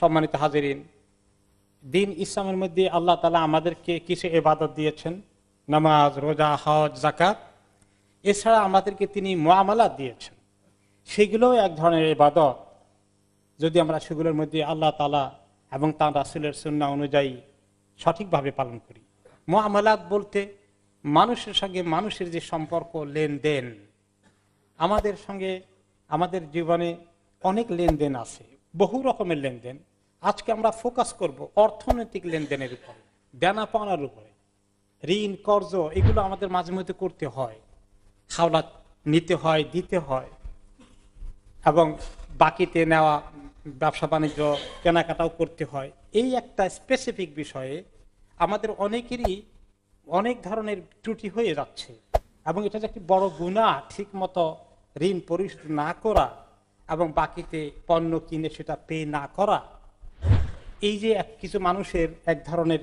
সম্মানিত হাজিরিন দিন ইসলামের মধ্যে আল্লাহ তালা আমাদেরকে কিছু এবাদত দিয়েছেন নামাজ রোজা হজ জাকাত এছাড়া আমাদেরকে তিনি মোয়ামালাত দিয়েছেন সেগুলোও এক ধরনের এবাদত যদি আমরা সেগুলোর মধ্যে আল্লাহ তালা এবং তাঁর রাসুলের সুন্না অনুযায়ী সঠিকভাবে পালন করি মোয়ামালাত বলতে মানুষের সঙ্গে মানুষের যে সম্পর্ক লেনদেন আমাদের সঙ্গে আমাদের জীবনে অনেক লেনদেন আছে বহু রকমের লেনদেন আজকে আমরা ফোকাস করব অর্থনৈতিক লেনদেনের উপরে দেনা পাওনার উপরে ঋণ কর্জ এগুলো আমাদের মাঝে মধ্যে করতে হয় হাওলা নিতে হয় দিতে হয় এবং বাকিতে নেওয়া ব্যবসা বাণিজ্য কেনাকাটাও করতে হয় এই একটা স্পেসিফিক বিষয়ে আমাদের অনেকেরই অনেক ধরনের ত্রুটি হয়ে যাচ্ছে এবং এটা যে একটি বড় গুণা ঠিক মতো ঋণ পরিশোধ না করা এবং বাকিতে পণ্য কিনে সেটা পে না করা এই যে কিছু মানুষের এক ধরনের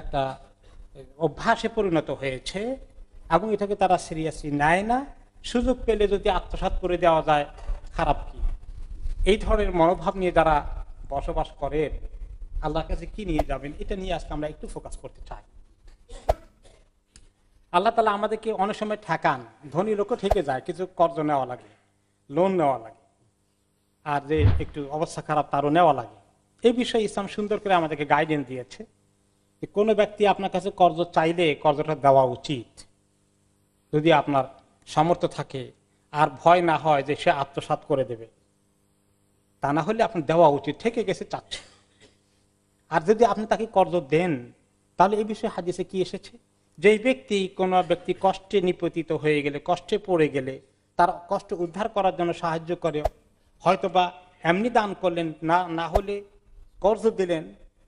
একটা অভ্যাসে পরিণত হয়েছে এবং এটাকে তারা সিরিয়াসলি নেয় না সুযোগ পেলে যদি আত্মসাত করে দেওয়া যায় খারাপ কি এই ধরনের মনোভাব নিয়ে যারা বসবাস করেন আল্লাহর কাছে কি নিয়ে যাবেন এটা নিয়ে আজকে আমরা একটু ফোকাস করতে চাই আল্লাহ তালা আমাদেরকে অনেক সময় ঠেকান ধনী লোকও থেকে যায় কিছু কর্জ নেওয়া লাগে লোন নেওয়া লাগে আর যে একটু অবস্থা খারাপ তারও নেওয়া লাগে এই বিষয়ে ইসলাম সুন্দর করে আমাদেরকে গাইডেন্স দিয়েছে যে কোনো ব্যক্তি আপনার কাছে কর্জ চাইলে কর্জটা দেওয়া উচিত যদি আপনার সামর্থ্য থাকে আর ভয় না হয় যে সে আত্মসাত করে দেবে তা না হলে আপনি দেওয়া উচিত থেকে গেছে চাচ্ছে আর যদি আপনি তাকে কর্জ দেন তাহলে এই বিষয়ে হাদিসে কি এসেছে যেই ব্যক্তি কোনো ব্যক্তি কষ্টে নিপতিত হয়ে গেলে কষ্টে পড়ে গেলে তার কষ্ট উদ্ধার করার জন্য সাহায্য করে হয়তোবা এমনি দান করলেন না না হলে কর্জ দিলেন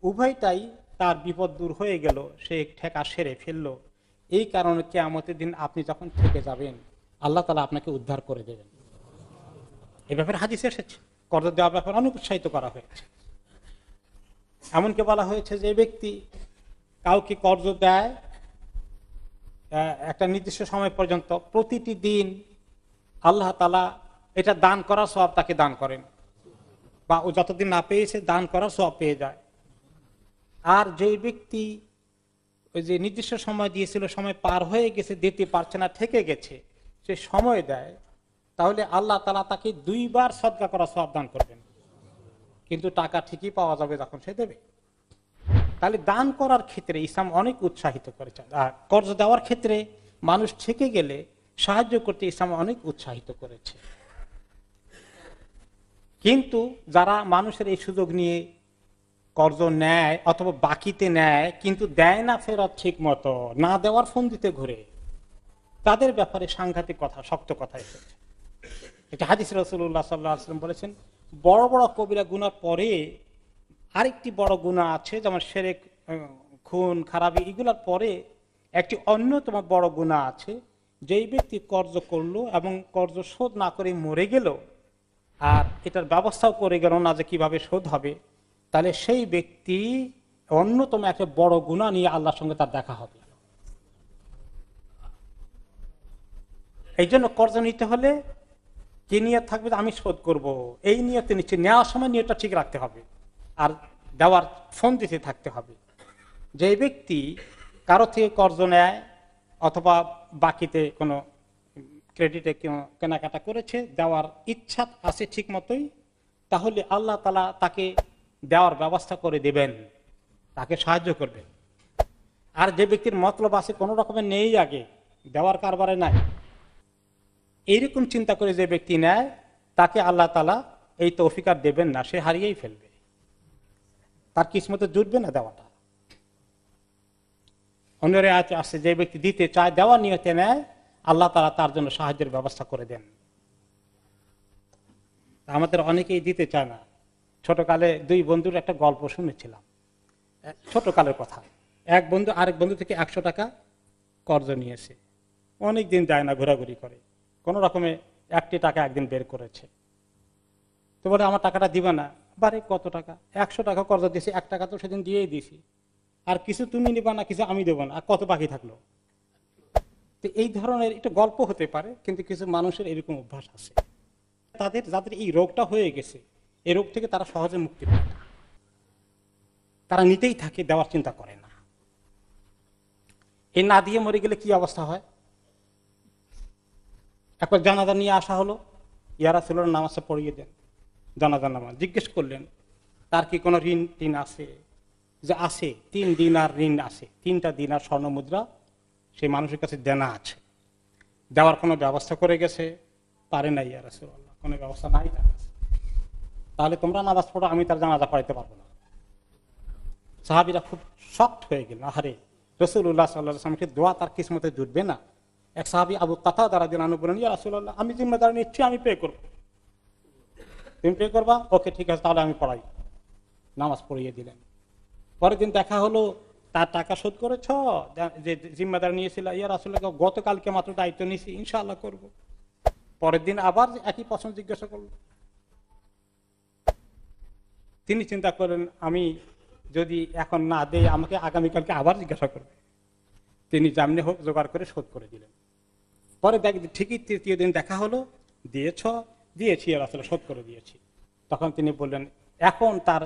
উভয়টাই তার বিপদ দূর হয়ে গেল সে ঠেকা সেরে ফেললো এই কারণে আমাদের দিন আপনি যখন থেকে যাবেন আল্লাহ তালা আপনাকে উদ্ধার করে দেবেন এ ব্যাপারে হাদিস এসেছে কর্জ দেওয়ার ব্যাপারে অনেক উৎসাহিত করা হয়েছে এমনকি বলা হয়েছে যে ব্যক্তি কাউকে কর্জ দেয় একটা নির্দিষ্ট সময় পর্যন্ত প্রতিটি দিন আল্লাহ তালা এটা দান করা সব তাকে দান করেন বা ও যতদিন না পেয়েছে দান করা সব পেয়ে যায় আর যে ব্যক্তি ওই যে নির্দিষ্ট সময় দিয়েছিল সময় পার হয়ে গেছে দিতে পারছে না থেকে গেছে সে সময় দেয় তাহলে আল্লাহ তালা তাকে দুইবার সদকা করা সব দান করবেন কিন্তু টাকা ঠিকই পাওয়া যাবে যখন সে দেবে তাহলে দান করার ক্ষেত্রে ইসলাম অনেক উৎসাহিত করেছে আর কর্জ দেওয়ার ক্ষেত্রে মানুষ ঠেকে গেলে সাহায্য করতে ইসলাম অনেক উৎসাহিত করেছে কিন্তু যারা মানুষের এই সুযোগ নিয়ে কর্জ নেয় অথবা বাকিতে নেয় কিন্তু দেয় না ফেরত ঠিক মতো না দেওয়ার ফোন দিতে ঘুরে তাদের ব্যাপারে সাংঘাতিক কথা শক্ত কথা এসেছে এটা হাদিস রসুল্লাহ সাল্লাম বলেছেন বড় বড় কবিরা গুনার পরে আরেকটি বড় গুণা আছে যেমন সেরেক খুন খারাপি এগুলার পরে একটি অন্যতম বড় গুণা আছে যেই ব্যক্তি কর্জ করলো এবং কর্জ শোধ না করে মরে গেল আর এটার ব্যবস্থাও করে গেল না যে কিভাবে শোধ হবে তাহলে সেই ব্যক্তি অন্যতম একটা বড় গুণা নিয়ে আল্লাহর সঙ্গে তার দেখা হবে এই জন্য কর্জ নিতে হলে কি নিয়ত থাকবে আমি শোধ করব। এই নিয়তে নিচ্ছে নেওয়ার সময় নিয়তটা ঠিক রাখতে হবে আর দেওয়ার ফোন দিতে থাকতে হবে যে ব্যক্তি কারো থেকে কর্জ নেয় অথবা বাকিতে কোনো ক্রেডিটে কেউ কেনাকাটা করেছে দেওয়ার ইচ্ছা আছে ঠিক মতোই তাহলে আল্লাহ তালা তাকে দেওয়ার ব্যবস্থা করে দেবেন তাকে সাহায্য করবেন আর যে ব্যক্তির মতলব আছে কোনো রকমের নেই আগে দেওয়ার কারবারে নাই এইরকম চিন্তা করে যে ব্যক্তি নেয় তাকে আল্লাহ তালা এই তো অফিকার দেবেন না সে হারিয়েই ফেলবে তার কিসমতে জুটবে না দেওয়াটা অন্যরে আছে যে ব্যক্তি দিতে চায় দেওয়া নিয়তে নেয় আল্লাহ তারা তার জন্য সাহায্যের ব্যবস্থা করে দেন আমাদের অনেকেই দিতে চায় না ছোটকালে দুই বন্ধুর একটা গল্প শুনেছিলাম ছোটকালের কথা এক বন্ধু আরেক বন্ধু থেকে একশো টাকা কর্জ নিয়েছে অনেক দিন যায় না ঘোরাঘুরি করে কোনো রকমে একটি টাকা একদিন বের করেছে তো বলে আমার টাকাটা দিবে না বারে কত টাকা একশো টাকা কর্জ দিয়েছি এক টাকা তো সেদিন দিয়েই দিছি আর কিছু তুমি নিবা না কিছু আমি দেবো না আর কত বাকি থাকলো তো এই ধরনের একটা গল্প হতে পারে কিন্তু কিছু মানুষের এরকম অভ্যাস আছে তাদের যাদের এই রোগটা হয়ে গেছে এই রোগ থেকে তারা সহজে মুক্তি পায় তারা নিতেই থাকে দেওয়ার চিন্তা করে না এই না দিয়ে মরে গেলে কি অবস্থা হয় একবার জানাজা নিয়ে আসা হলো ইয়ারা ছিল নামাজটা পড়িয়ে দেন জানাজা নামাজ জিজ্ঞেস করলেন তার কি কোনো ঋণ টিন আছে যে আছে তিন দিনার ঋণ আছে তিনটা দিনার স্বর্ণ মুদ্রা সেই মানুষের কাছে দেনা আছে দেওয়ার কোনো ব্যবস্থা করে গেছে পারে নাই আর কোনো ব্যবস্থা নাই তার কাছে তাহলে তোমরা নামাজ পড়ো আমি তার জানাজা পড়াইতে পারবো না সাহাবিরা খুব শক্ত হয়ে গেল আহারে রসুল্লাহ সাল্লাহামকে দোয়া তার কিসমতে জুটবে না এক সাহাবি আবু কথা দ্বারা দিন আনু বলেন রাসুল্লাহ আমি জিম্মেদার নিচ্ছি আমি পে করবো তুমি পে করবা ওকে ঠিক আছে তাহলে আমি পড়াই নামাজ পড়িয়ে দিলেন পরের দিন দেখা হলো তার টাকা শোধ করেছ যে জিম্মাদার নিয়েছিল ইয়ার আসলে গতকালকে মাত্র দায়িত্ব নিয়েছি ইনশাল্লাহ করব। পরের দিন আবার একই প্রশ্ন জিজ্ঞাসা করল তিনি চিন্তা করেন আমি যদি এখন না দেই আমাকে আগামীকালকে আবার জিজ্ঞাসা করবে তিনি জামনে হোক জোগাড় করে শোধ করে দিলেন পরে দেখ ঠিকই তৃতীয় দিন দেখা হলো দিয়েছ দিয়েছি এর আসলে শোধ করে দিয়েছি তখন তিনি বললেন এখন তার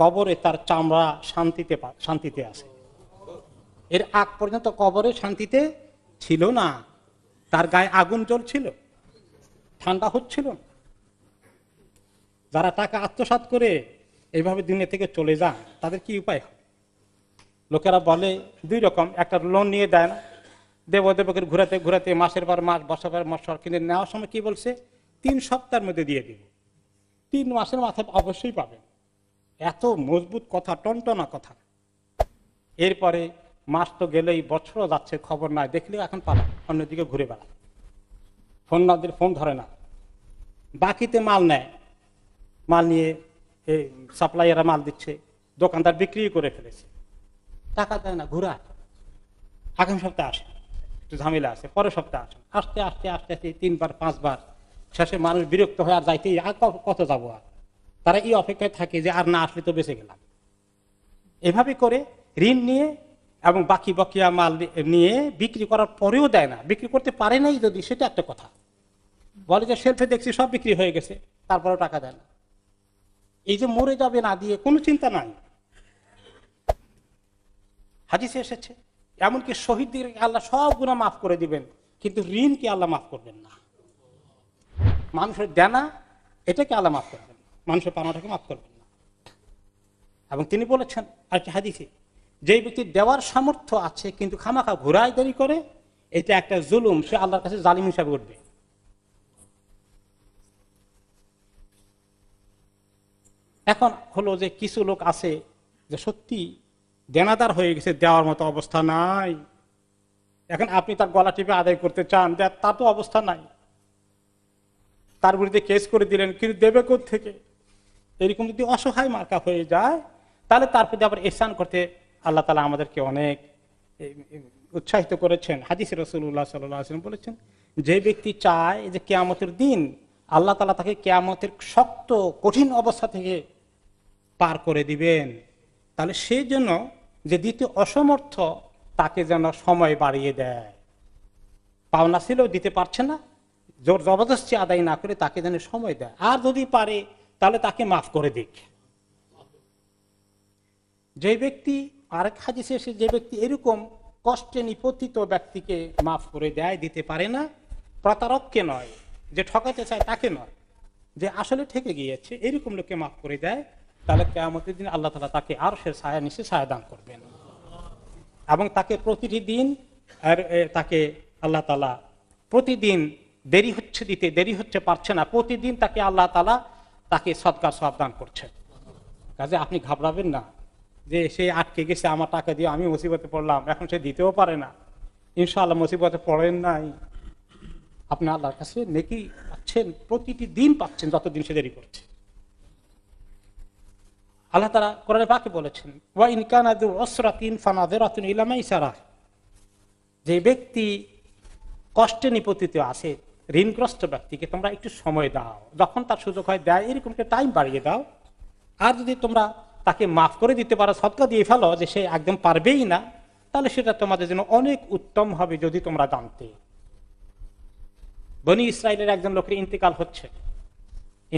কবরে তার চামড়া শান্তিতে শান্তিতে আছে এর আগ পর্যন্ত কবরে শান্তিতে ছিল না তার গায়ে আগুন জ্বলছিল ঠান্ডা হচ্ছিল যারা টাকা আত্মসাত করে এইভাবে দিনে থেকে চলে যান তাদের কি উপায় হয় লোকেরা বলে দুই রকম একটা লোন নিয়ে দেয় না দেব দেবকে ঘুরাতে ঘুরাতে মাসের পর মাস বছর পর মাস কিন্তু নেওয়ার সময় কি বলছে তিন সপ্তাহের মধ্যে দিয়ে দিব তিন মাসের মাথায় অবশ্যই পাবেন এত মজবুত কথা টনটনা কথা এরপরে মাস তো গেলেই বছরও যাচ্ছে খবর নাই দেখলে এখন পালা অন্যদিকে ঘুরে বেড়া ফোন না দিলে ফোন ধরে না বাকিতে মাল নেয় মাল নিয়ে সাপ্লাইয়ারা মাল দিচ্ছে দোকানদার বিক্রি করে ফেলেছে টাকা দেয় না ঘুরা আগামী সপ্তাহে আসে একটু ঝামেলা আছে পরের সপ্তাহে আসে আস্তে আস্তে আস্তে আস্তে তিনবার পাঁচবার শেষে মানুষ বিরক্ত হয়ে আর যাইতেই আর কত যাবো আর তারা এই অপেক্ষায় থাকে যে আর না আসলে তো বেঁচে গেলাম এভাবে করে ঋণ নিয়ে এবং বাকি বকিয়া মাল নিয়ে বিক্রি করার পরেও দেয় না বিক্রি করতে পারে নাই যদি সেটা একটা কথা বলে যে সেলফে দেখছি সব বিক্রি হয়ে গেছে তারপরে টাকা দেয় না এই যে মরে যাবে না দিয়ে কোনো চিন্তা নাই হাজিস এসেছে এমনকি শহীদদেরকে আল্লাহ সব গুণা মাফ করে দিবেন কিন্তু ঋণকে আল্লাহ মাফ করবেন না মানুষের দেনা এটাকে আল্লাহ মাফ করবেন মানুষের পাওনাটাকে মাফ করবেন না এবং তিনি বলেছেন আর কি হাদিসে যে ব্যক্তি দেওয়ার সামর্থ্য আছে কিন্তু খামাখা ঘোরায় দেরি করে এটা একটা জুলুম সে আল্লাহর কাছে জালিম হিসাবে উঠবে এখন হলো যে কিছু লোক আছে যে সত্যি দেনাদার হয়ে গেছে দেওয়ার মতো অবস্থা নাই এখন আপনি তার গলা টিপে আদায় করতে চান তার তো অবস্থা নাই তার বিরুদ্ধে কেস করে দিলেন কিন্তু দেবে থেকে এরকম যদি অসহায় মার্কা হয়ে যায় তাহলে তার প্রতি আবার এসান করতে আল্লাহ তালা আমাদেরকে অনেক উৎসাহিত করেছেন হাদিস রসুল্লাহ সাল্লাম বলেছেন যে ব্যক্তি চায় যে কেয়ামতের দিন আল্লাহ তালা তাকে কেয়ামতের শক্ত কঠিন অবস্থা থেকে পার করে দিবেন তাহলে সেই জন্য যে দিতে অসমর্থ তাকে যেন সময় বাড়িয়ে দেয় পাওনা ছিল দিতে পারছে না জোর জবরদস্তি আদায় না করে তাকে যেন সময় দেয় আর যদি পারে তাহলে তাকে মাফ করে দিক যে ব্যক্তি আরেক হাজি শেষে যে ব্যক্তি এরকম কষ্টে নিপতিত ব্যক্তিকে মাফ করে দেয় দিতে পারে না প্রতারককে নয় যে ঠকাতে চায় তাকে নয় যে আসলে ঠেকে গিয়েছে এরকম লোককে মাফ করে দেয় তাহলে কেমতের দিন আল্লাহ তালা তাকে আর সে ছায়া নিশে ছায়া দান করবেন এবং তাকে প্রতিটি দিন আর তাকে আল্লাহ তালা প্রতিদিন দেরি হচ্ছে দিতে দেরি হচ্ছে পারছে না প্রতিদিন তাকে আল্লাহ তালা তাকে সৎকার সব দান করছে কাজে আপনি ঘাবড়াবেন না যে সে আটকে গেছে আমার টাকা দিয়ে আমি মুসিবতে পড়লাম এখন সে দিতেও পারে না ইনশাআল্লাহ মুসিবতে পড়েন নাই আপনি আল্লাহর কাছে নেকি পাচ্ছেন প্রতিটি দিন পাচ্ছেন যতদিন সে দেরি করছে আল্লাহ তারা কোরআনে পাকে বলেছেন ওয়া ইনকান অসরাতিন ফানাদের ইলামা ইসারা যে ব্যক্তি কষ্টে নিপতিত আছে ঋণগ্রস্ত ব্যক্তিকে তোমরা একটু সময় দাও যখন তার সুযোগ হয় দেয় এরকম একটা টাইম বাড়িয়ে দাও আর যদি তোমরা তাকে মাফ করে দিতে পারো সৎকা দিয়ে ফেলো যে সে একদম পারবেই না তাহলে সেটা তোমাদের জন্য অনেক উত্তম হবে যদি তোমরা জানতে বনি ইসরায়েলের একজন লোকের ইন্তেকাল হচ্ছে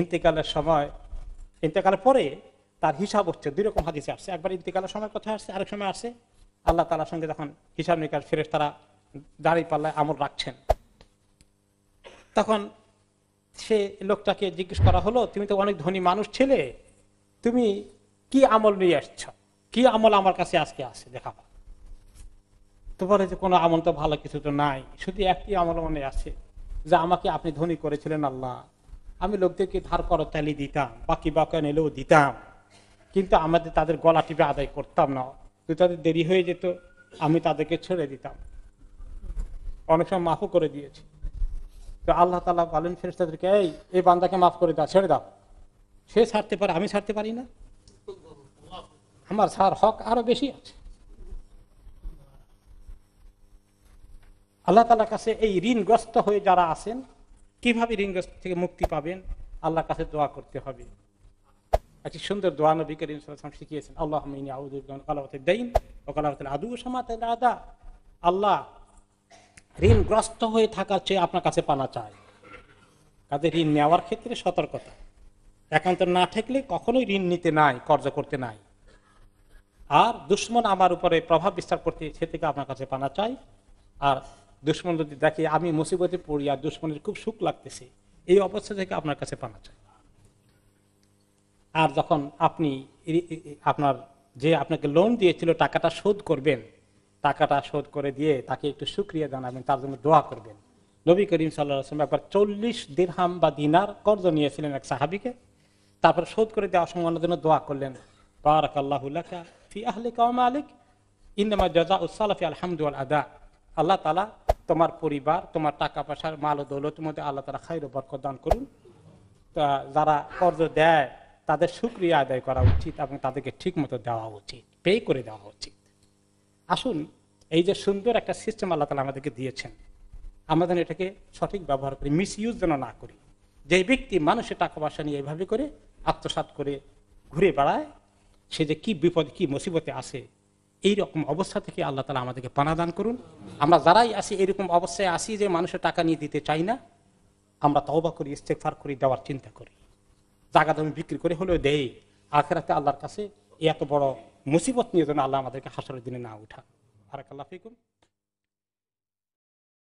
ইন্তেকালের সময় ইন্তেকালের পরে তার হিসাব হচ্ছে দুই রকম হাদিসে আসছে একবার ইন্তেকালের সময় কথা আসছে আরেক সময় আসছে আল্লাহ তালার সঙ্গে যখন হিসাব নিকাশ ফেরেস তারা দাঁড়িয়ে পাল্লায় আমল রাখছেন তখন সে লোকটাকে জিজ্ঞেস করা হলো তুমি তো অনেক ধনী মানুষ ছেলে তুমি কি আমল নিয়ে আসছ কি আমল আমার কাছে আজকে আসে দেখাবা তো বলে যে কোনো আমল তো ভালো কিছু তো নাই শুধু একটি আমল মনে আছে যে আমাকে আপনি ধনী করেছিলেন আল্লাহ আমি লোকদেরকে ধার করো তালি দিতাম বাকি বাঁকা নিলেও দিতাম কিন্তু আমাদের তাদের গলা টিপে আদায় করতাম না তো তাদের দেরি হয়ে যেত আমি তাদেরকে ছেড়ে দিতাম অনেক সময় মাফও করে দিয়েছি তো আল্লাহ তালা বলেন ফেরেস্তাদেরকে এই এই বান্দাকে মাফ করে দাও ছেড়ে দাও সে ছাড়তে পারে আমি ছাড়তে পারি না আমার সার হক আরো বেশি আছে আল্লাহ তালার কাছে এই ঋণগ্রস্ত হয়ে যারা আছেন কিভাবে ঋণগ্রস্ত থেকে মুক্তি পাবেন আল্লাহর কাছে দোয়া করতে হবে একটি সুন্দর দোয়া নবীকে ঋণ শিখিয়েছেন আল্লাহ আউদ্দিন আদু আদা আল্লাহ ঋণগ্রস্ত হয়ে থাকার চেয়ে আপনার কাছে পানা চায় তাদের ঋণ নেওয়ার ক্ষেত্রে সতর্কতা একান্ত না ঠেকলে কখনোই ঋণ নিতে নাই কর্জ করতে নাই আর দুশ্মন আমার উপরে প্রভাব বিস্তার করতে সে থেকে আপনার কাছে পানা চাই আর দুশ্মন যদি দেখে আমি মুসিবতে পড়ি আর দুশ্মনের খুব সুখ লাগতেছে এই অবস্থা থেকে আপনার কাছে পানা চাই আর যখন আপনি আপনার যে আপনাকে লোন দিয়েছিল টাকাটা শোধ করবেন টাকাটা শোধ করে দিয়ে তাকে একটু সুক্রিয়া জানাবেন তার জন্য দোয়া করবেন নবী করিম সাল্লাম একবার চল্লিশ দিরহাম বা দিনার কর্জ নিয়েছিলেন এক সাহাবিকে তারপর শোধ করে দেওয়ার সময় জন্য দোয়া করলেন বারাক আল্লাহ ফি আহলে আলিক আল্লাহ তালা তোমার পরিবার তোমার টাকা পয়সার মাল দৌলত মধ্যে আল্লাহ তালা খাই বরকত দান করুন তা যারা কর্জ দেয় তাদের সুক্রিয়া আদায় করা উচিত এবং তাদেরকে ঠিক মতো দেওয়া উচিত পে করে দেওয়া উচিত আসুন এই যে সুন্দর একটা সিস্টেম আল্লাহ তালা আমাদেরকে দিয়েছেন আমাদের এটাকে সঠিক ব্যবহার করি মিস ইউজ যেন না করি যে ব্যক্তি মানুষের টাকা পয়সা নিয়ে এইভাবে করে আত্মসাত করে ঘুরে বেড়ায় সে যে কি বিপদ কি মুসিবতে আসে এই রকম অবস্থা থেকে আল্লাহ তালা আমাদেরকে পানাদান করুন আমরা যারাই আসি এরকম অবস্থায় আসি যে মানুষের টাকা নিয়ে দিতে চাই না আমরা তওবা করি ইস্তেকফার করি দেওয়ার চিন্তা করি জাগা দামি বিক্রি করে হলেও দেয় আখেরাতে আল্লাহর কাছে এত বড় মুসিবত নিয়ে যেন আল্লাহ আমাদেরকে হাসরের দিনে না উঠা আরাকাল্লাহ ফিকুম